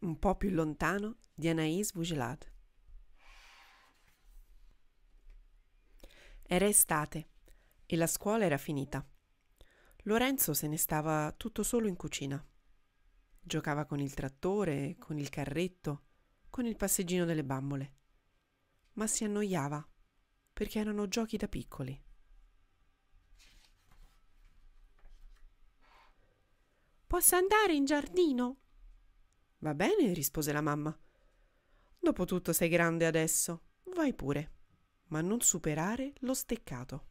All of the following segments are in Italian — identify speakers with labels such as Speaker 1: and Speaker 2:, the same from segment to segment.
Speaker 1: un po' più lontano di Anaïs Vougelade. Era estate e la scuola era finita. Lorenzo se ne stava tutto solo in cucina. Giocava con il trattore, con il carretto, con il passeggino delle bambole. Ma si annoiava perché erano giochi da piccoli. Posso andare in giardino? Va bene, rispose la mamma. Dopotutto sei grande adesso, vai pure, ma non superare lo steccato.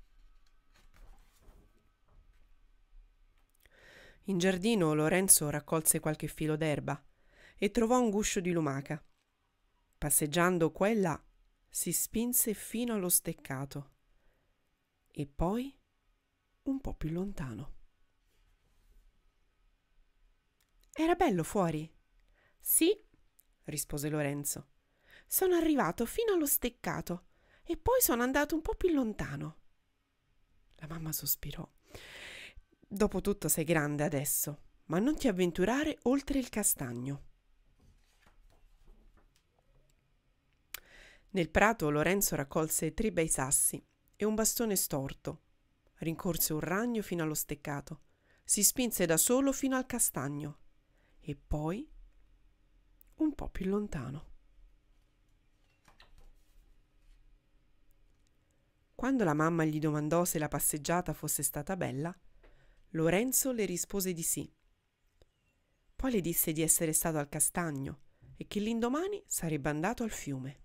Speaker 1: In giardino Lorenzo raccolse qualche filo d'erba e trovò un guscio di lumaca. Passeggiando qua e là, si spinse fino allo steccato e poi un po' più lontano. Era bello fuori, sì, rispose Lorenzo. Sono arrivato fino allo steccato e poi sono andato un po' più lontano. La mamma sospirò. Dopotutto sei grande adesso, ma non ti avventurare oltre il castagno. Nel prato Lorenzo raccolse tre bei sassi e un bastone storto. Rincorse un ragno fino allo steccato, si spinse da solo fino al castagno e poi un po' più lontano. Quando la mamma gli domandò se la passeggiata fosse stata bella, Lorenzo le rispose di sì. Poi le disse di essere stato al castagno e che l'indomani sarebbe andato al fiume.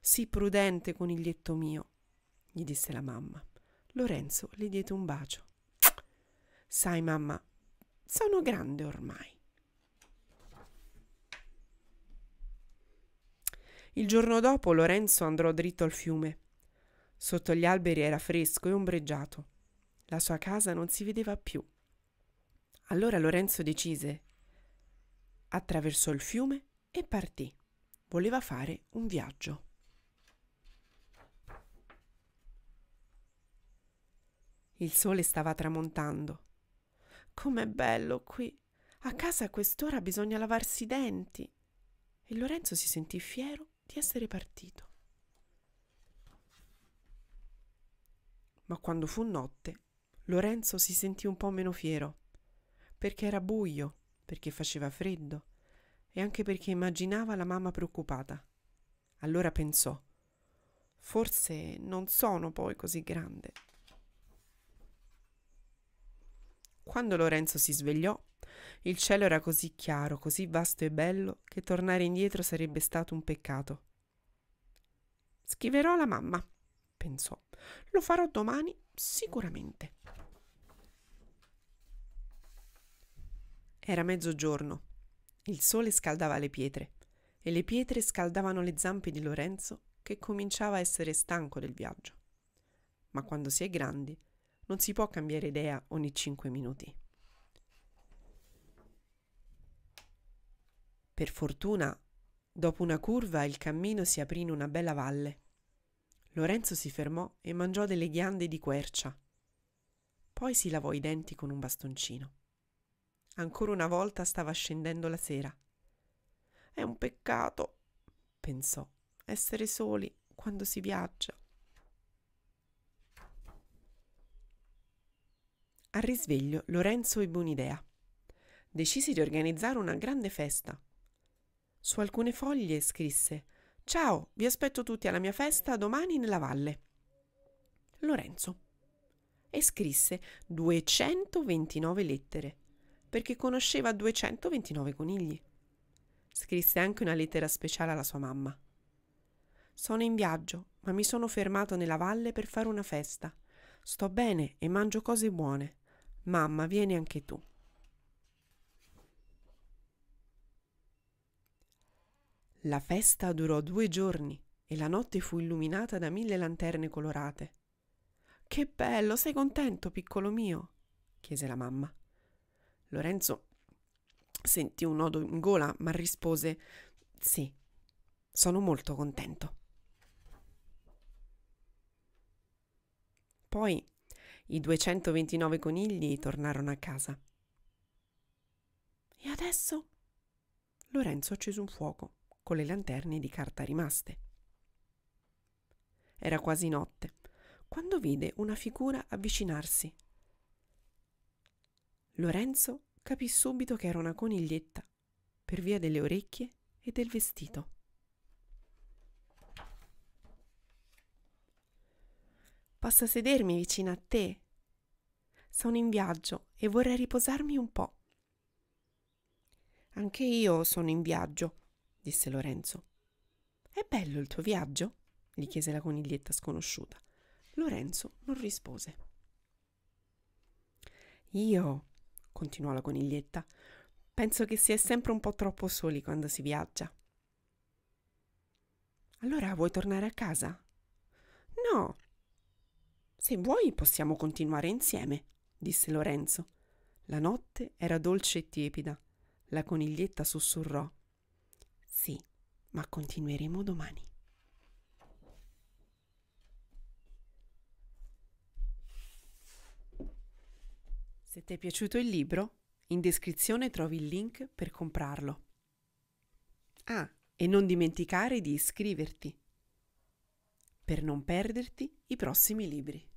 Speaker 1: Sii prudente, coniglietto mio, gli disse la mamma. Lorenzo le diede un bacio. Sai, mamma, sono grande ormai. Il giorno dopo Lorenzo andrò dritto al fiume. Sotto gli alberi era fresco e ombreggiato. La sua casa non si vedeva più. Allora Lorenzo decise. Attraversò il fiume e partì. Voleva fare un viaggio. Il sole stava tramontando. Com'è bello qui. A casa a quest'ora bisogna lavarsi i denti. E Lorenzo si sentì fiero di essere partito. Ma quando fu notte, Lorenzo si sentì un po' meno fiero, perché era buio, perché faceva freddo e anche perché immaginava la mamma preoccupata. Allora pensò, forse non sono poi così grande. Quando Lorenzo si svegliò, il cielo era così chiaro, così vasto e bello, che tornare indietro sarebbe stato un peccato. Scriverò alla mamma, pensò. Lo farò domani sicuramente. Era mezzogiorno. Il sole scaldava le pietre e le pietre scaldavano le zampe di Lorenzo che cominciava a essere stanco del viaggio. Ma quando si è grandi non si può cambiare idea ogni cinque minuti. Per fortuna, dopo una curva il cammino si aprì in una bella valle. Lorenzo si fermò e mangiò delle ghiande di quercia. Poi si lavò i denti con un bastoncino. Ancora una volta stava scendendo la sera. È un peccato, pensò, essere soli quando si viaggia. Al risveglio Lorenzo ebbe un'idea. Decisi di organizzare una grande festa. Su alcune foglie scrisse Ciao, vi aspetto tutti alla mia festa domani nella valle. Lorenzo. E scrisse 229 lettere, perché conosceva 229 conigli. Scrisse anche una lettera speciale alla sua mamma. Sono in viaggio, ma mi sono fermato nella valle per fare una festa. Sto bene e mangio cose buone. Mamma, vieni anche tu. La festa durò due giorni e la notte fu illuminata da mille lanterne colorate. Che bello, sei contento, piccolo mio? chiese la mamma. Lorenzo sentì un nodo in gola, ma rispose Sì, sono molto contento. Poi i 229 conigli tornarono a casa. E adesso? Lorenzo accese un fuoco con le lanterne di carta rimaste. Era quasi notte, quando vide una figura avvicinarsi. Lorenzo capì subito che era una coniglietta, per via delle orecchie e del vestito. Posso sedermi vicino a te? Sono in viaggio e vorrei riposarmi un po'. Anche io sono in viaggio, disse Lorenzo. È bello il tuo viaggio? gli chiese la coniglietta sconosciuta. Lorenzo non rispose. Io, continuò la coniglietta, penso che si è sempre un po' troppo soli quando si viaggia. Allora vuoi tornare a casa? No. Se vuoi possiamo continuare insieme, disse Lorenzo. La notte era dolce e tiepida. La coniglietta sussurrò. Sì, ma continueremo domani. Se ti è piaciuto il libro, in descrizione trovi il link per comprarlo. Ah, e non dimenticare di iscriverti per non perderti i prossimi libri.